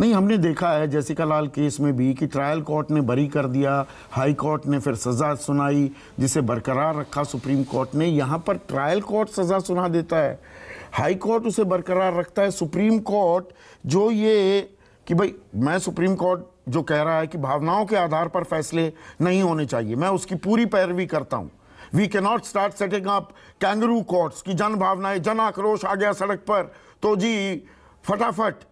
नहीं हमने देखा है जैसिका लाल केस में भी कि ट्रायल कोर्ट ने बरी कर दिया हाई कोर्ट ने फिर सज़ा सुनाई जिसे बरकरार रखा सुप्रीम कोर्ट ने यहाँ पर ट्रायल कोर्ट सज़ा सुना देता है हाई कोर्ट उसे बरकरार रखता है सुप्रीम कोर्ट जो ये कि भाई मैं सुप्रीम कोर्ट जो कह रहा है कि भावनाओं के आधार पर फैसले नहीं होने चाहिए मैं उसकी पूरी पैरवी करता हूँ we can not start setting up kangaroo courts की जन भावनाएं जन आक्रोश आ गया सड़क पर तो जी फटाफट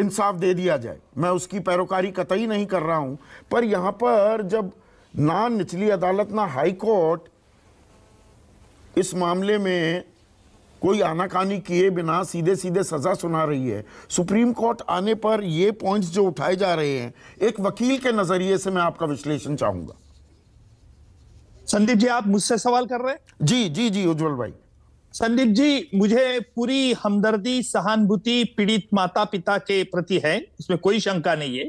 इंसाफ दे दिया जाए मैं उसकी पैरोकारी कतई नहीं कर रहा हूं पर यहां पर जब ना निचली अदालत ना हाई कोर्ट इस मामले में कोई आनाकानी किए बिना सीधे सीधे सज़ा सुना रही है सुप्रीम कोर्ट आने पर ये पॉइंट्स जो उठाए जा रहे हैं एक वकील के नज़रिए से मैं आपका विश्लेषण चाहूंगा संदीप जी आप मुझसे सवाल कर रहे हैं जी जी जी उज्जवल भाई संदीप जी मुझे पूरी हमदर्दी सहानुभूति पीड़ित माता पिता के प्रति है इसमें कोई शंका नहीं है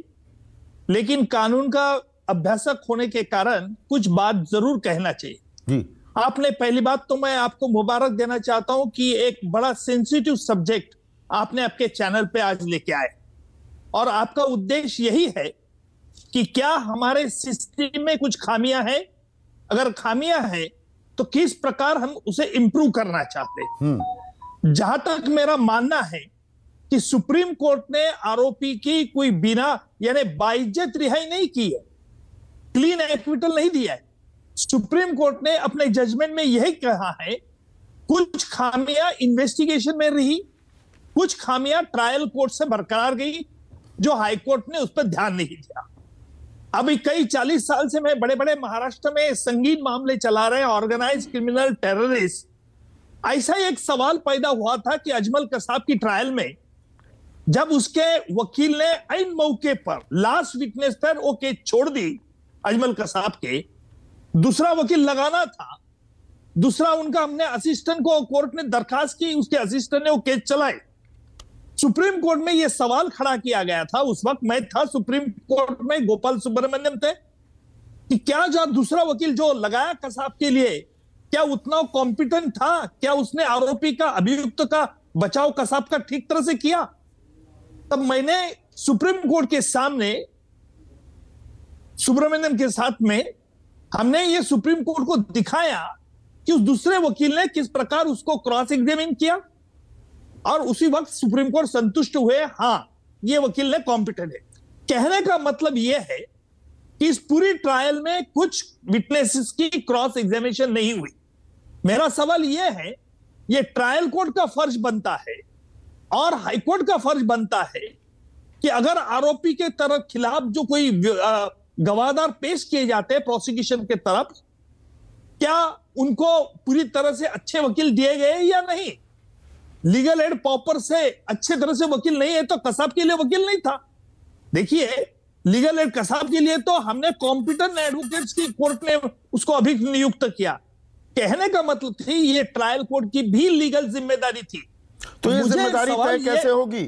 लेकिन कानून का अभ्यासक होने के कारण कुछ बात जरूर कहना चाहिए जी। आपने पहली बात तो मैं आपको मुबारक देना चाहता हूं कि एक बड़ा सेंसिटिव सब्जेक्ट आपने आपके चैनल पे आज लेके आए और आपका उद्देश्य यही है कि क्या हमारे सिस्टम में कुछ खामियां हैं अगर खामियां हैं तो किस प्रकार हम उसे इंप्रूव करना चाहते हम्म। जहां तक मेरा मानना है कि सुप्रीम कोर्ट ने आरोपी की कोई बिना यानी बाइज्जत रिहाई नहीं की है क्लीन एक्विटल नहीं दिया है सुप्रीम कोर्ट ने अपने जजमेंट में यही कहा है कुछ खामियां इन्वेस्टिगेशन में रही कुछ खामियां ट्रायल कोर्ट से बरकरार गई जो हाई कोर्ट ने उस पर ध्यान नहीं दिया अभी कई चालीस साल से मैं बड़े बड़े महाराष्ट्र में संगीन मामले चला रहे हैं ऑर्गेनाइज क्रिमिनल टेररिस्ट ऐसा एक सवाल पैदा हुआ था कि अजमल कसाब की ट्रायल में जब उसके वकील ने ऐन मौके पर लास्ट विटनेस पर वो केस छोड़ दी अजमल कसाब के दूसरा वकील लगाना था दूसरा उनका हमने असिस्टेंट को कोर्ट ने दरखास्त की उसके असिस्टेंट ने वो केस चलाए सुप्रीम कोर्ट में यह सवाल खड़ा किया गया था उस वक्त मैं था सुप्रीम कोर्ट में गोपाल सुब्रमण्यम थे कि क्या जो दूसरा वकील जो लगाया कसाब के लिए क्या उतना कॉम्पिटेंट था क्या उसने आरोपी का अभियुक्त का बचाव कसाब का ठीक तरह से किया तब मैंने सुप्रीम कोर्ट के सामने सुब्रमण्यम के साथ में हमने ये सुप्रीम कोर्ट को दिखाया कि उस दूसरे वकील ने किस प्रकार उसको क्रॉस एग्जामिन किया और उसी वक्त सुप्रीम कोर्ट संतुष्ट हुए हाँ ये वकील ने कॉम्पिटेंट है कहने का मतलब यह है कि इस पूरी ट्रायल में कुछ विटनेसेस की क्रॉस एग्जामिनेशन नहीं हुई मेरा सवाल यह है ये ट्रायल कोर्ट का फर्ज बनता है और हाईकोर्ट का फर्ज बनता है कि अगर आरोपी के तरफ खिलाफ जो कोई गवादार पेश किए जाते हैं प्रोसिक्यूशन के तरफ क्या उनको पूरी तरह से अच्छे वकील दिए गए या नहीं लीगल एड पॉपर से अच्छे तरह से वकील नहीं है तो कसाब के लिए वकील नहीं था देखिए लीगल एड कसाब के लिए तो हमने कॉम्पिटेंट एडवोकेट की कोर्ट ने उसको अभी नियुक्त किया कहने का मतलब थी ये ट्रायल कोर्ट की भी लीगल जिम्मेदारी थी तो ये जिम्मेदारी तय कैसे होगी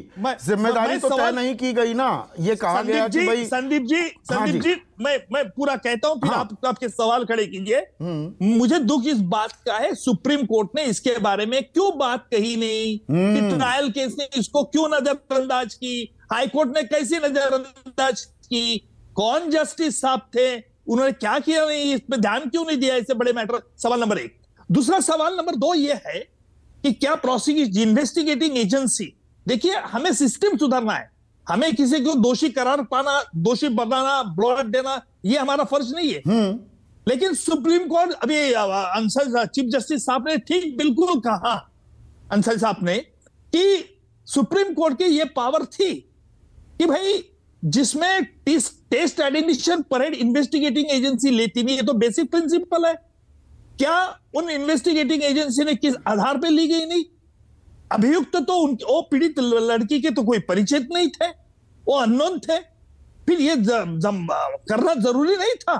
जिम्मेदारी तो तय नहीं की गई ना ये कहा गया कि भाई संदीप जी हाँ संदीप जी मैं मैं पूरा कहता हूं फिर हाँ। आप तो आपके सवाल खड़े कीजिए हम्म। मुझे दुख इस बात का है सुप्रीम कोर्ट ने इसके बारे में क्यों बात कही नहीं कि ट्रायल हम्म। केस ने इसको क्यों नजरअंदाज की हाईकोर्ट ने कैसे नजरअंदाज की कौन जस्टिस साहब थे उन्होंने क्या किया नहीं इस पर ध्यान क्यों नहीं दिया इससे बड़े मैटर सवाल नंबर एक दूसरा सवाल नंबर दो ये है कि क्या प्रोसिक्यूशन इन्वेस्टिगेटिंग एजेंसी देखिए हमें सिस्टम सुधारना है हमें किसी को दोषी करार पाना दोषी बनाना ब्लॉट देना ये हमारा फर्ज नहीं है हम्म। लेकिन सुप्रीम कोर्ट अभी अंसल चीफ जस्टिस साहब ने ठीक बिल्कुल कहा अंसल साहब ने कि सुप्रीम कोर्ट की ये पावर थी कि भाई जिसमें test admission parade investigating agency लेती नहीं ये तो बेसिक प्रिंसिपल है क्या उन इन्वेस्टिगेटिंग एजेंसी ने किस आधार पर ली गई नहीं अभियुक्त तो उन वो पीड़ित लड़की के तो कोई परिचित नहीं थे वो अननोन थे फिर ये जम, जम, करना जरूरी नहीं था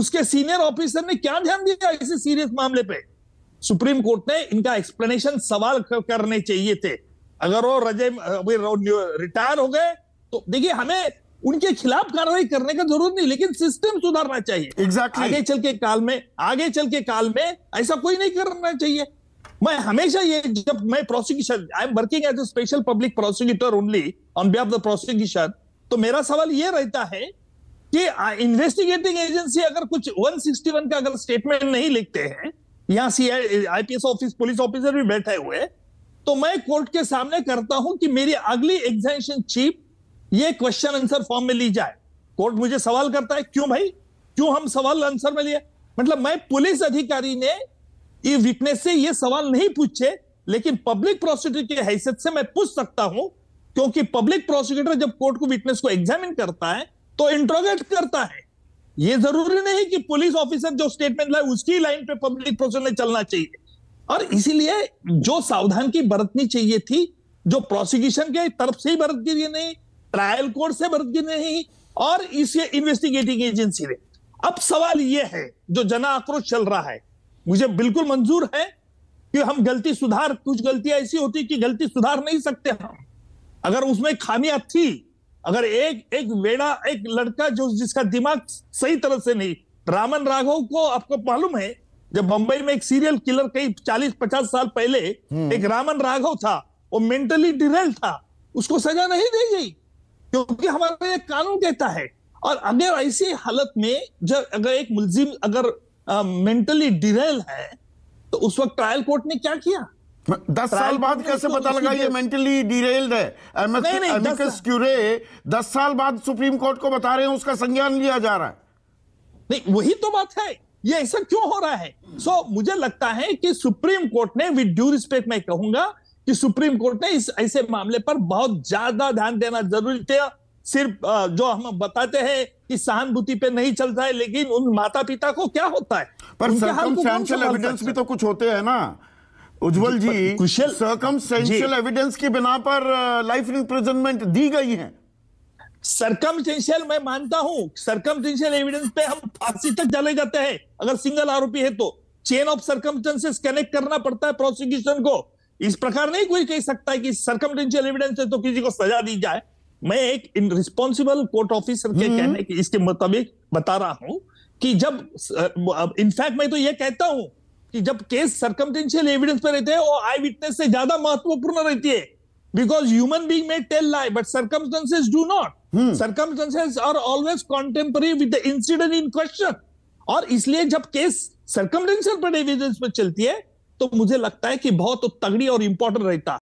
उसके सीनियर ऑफिसर ने क्या ध्यान दिया इसी सीरियस मामले पे सुप्रीम कोर्ट ने इनका एक्सप्लेनेशन सवाल करने चाहिए थे अगर वो रजय रिटायर हो गए तो देखिए हमें उनके खिलाफ कार्रवाई करने का जरूरत नहीं लेकिन सिस्टम सुधारना चाहिए exactly. आगे चल के काल में आगे चल के काल में ऐसा कोई नहीं करना चाहिए मैं हमेशा ये जब मैं prosecution I am working as a special public prosecutor only on behalf the prosecution तो मेरा सवाल ये रहता है कि इन्वेस्टिगेटिंग एजेंसी अगर कुछ 161 का अगर स्टेटमेंट नहीं लिखते हैं यहाँ C IPS office police officer भी बैठे हुए तो मैं कोर्ट के सामने करता हूं कि मेरी अगली एग्जामिनेशन चीफ ये क्वेश्चन आंसर फॉर्म में ली जाए कोर्ट मुझे सवाल करता है क्यों भाई क्यों हम सवाल आंसर में लिए मतलब मैं पुलिस अधिकारी ने ये विटनेस से ये सवाल नहीं पूछे लेकिन पब्लिक प्रोसिक्यूटर की हैसियत से मैं पूछ सकता हूं क्योंकि पब्लिक प्रोसिक्यूटर जब कोर्ट को विटनेस को एग्जामिन करता है तो इंट्रोगेट करता है यह जरूरी नहीं कि पुलिस ऑफिसर जो स्टेटमेंट लाए उसकी लाइन पे पब्लिक प्रोसिक्यूटर चलना चाहिए और इसीलिए जो सावधान की बरतनी चाहिए थी जो प्रोसिक्यूशन के तरफ से ही बरत नहीं ट्रायल कोर्ट से वर्ग नहीं और इसे इन्वेस्टिगेटिंग एजेंसी ने अब सवाल यह है जो जना आक्रोश चल रहा है मुझे बिल्कुल मंजूर है कि हम गलती सुधार कुछ गलतियां ऐसी होती कि गलती सुधार नहीं सकते हम अगर उसमें खामियां थी अगर एक एक वेड़ा एक लड़का जो जिसका दिमाग सही तरह से नहीं रामन राघव को आपको मालूम है जब बंबई में एक सीरियल किलर कई 40-50 साल पहले हम्म। एक रामन राघव था वो मेंटली डिरेल था उसको सजा नहीं दी गई क्योंकि हमारा ये कानून कहता है और अगर ऐसी हालत में जब अगर एक मुलजिम अगर मेंटली डिरेल है तो उस वक्त ट्रायल कोर्ट ने क्या किया दस साल बाद कैसे पता लगा ये मेंटली डिरेल्ड है एमएस एमिकस क्यूरे दस साल बाद सुप्रीम कोर्ट को बता रहे हैं उसका संज्ञान लिया जा रहा है नहीं वही तो बात है ये ऐसा क्यों हो रहा है सो so, मुझे लगता है कि सुप्रीम कोर्ट ने विद ड्यू रिस्पेक्ट मैं कहूंगा कि सुप्रीम कोर्ट ने इस ऐसे मामले पर बहुत ज्यादा ध्यान देना जरूरी था सिर्फ जो हम बताते हैं कि सहानुभूति पे नहीं चलता है लेकिन उन माता पिता को क्या होता है पर एविडेंस भी तो कुछ होते हैं ना उज्जवल जी कुशल सर्कमस्टेंशियल एविडेंस की बिना पर लाइफ इम्प्रिजनमेंट दी गई है सर्कमस्टेंशियल मैं मानता हूं सर्कमस्टेंशियल एविडेंस पे हम फांसी तक चले जाते हैं अगर सिंगल आरोपी है तो चेन ऑफ सर्कमस्टेंसेस कनेक्ट करना पड़ता है प्रोसिक्यूशन को इस प्रकार नहीं कोई कह सकता है कि सरकमडेंशियल एविडेंस है तो किसी को सजा दी जाए मैं एक रिस्पॉन्सिबल कोर्ट ऑफिसर के हम्म। कहने के इसके मुताबिक बता रहा हूं कि जब इनफैक्ट मैं तो यह कहता हूं कि जब केस सरकमटेंशियल एविडेंस पर रहते हैं वो आई विटनेस से ज्यादा महत्वपूर्ण रहती है बिकॉज ह्यूमन बींग में tell lie but circumstances do not hmm. Are always always with with the incident in और इसलिए जब केस सर्कमडेंशियल पर एविडेंस पर चलती है तो मुझे लगता है कि बहुत तगड़ी और इंपॉर्टेंट रहता